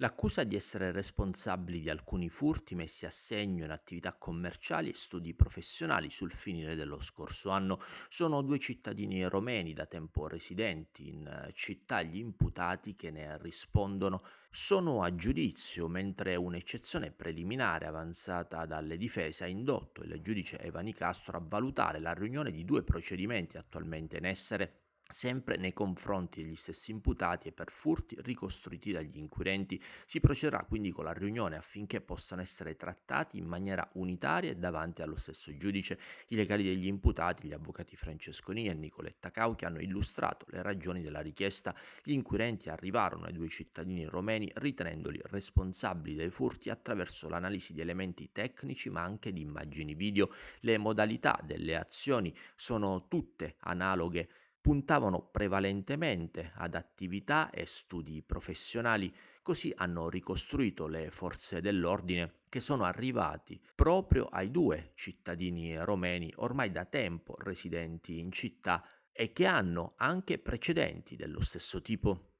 L'accusa di essere responsabili di alcuni furti messi a segno in attività commerciali e studi professionali sul finire dello scorso anno sono due cittadini romeni da tempo residenti in eh, città. Gli imputati che ne rispondono sono a giudizio, mentre un'eccezione preliminare avanzata dalle difese ha indotto il giudice Evani Castro a valutare la riunione di due procedimenti attualmente in essere Sempre nei confronti degli stessi imputati e per furti ricostruiti dagli inquirenti si procederà quindi con la riunione affinché possano essere trattati in maniera unitaria e davanti allo stesso giudice. I legali degli imputati, gli avvocati Francesconi e Nicoletta Cauchi, hanno illustrato le ragioni della richiesta. Gli inquirenti arrivarono ai due cittadini romeni ritenendoli responsabili dei furti attraverso l'analisi di elementi tecnici ma anche di immagini video. Le modalità delle azioni sono tutte analoghe puntavano prevalentemente ad attività e studi professionali, così hanno ricostruito le forze dell'ordine che sono arrivati proprio ai due cittadini romeni ormai da tempo residenti in città e che hanno anche precedenti dello stesso tipo.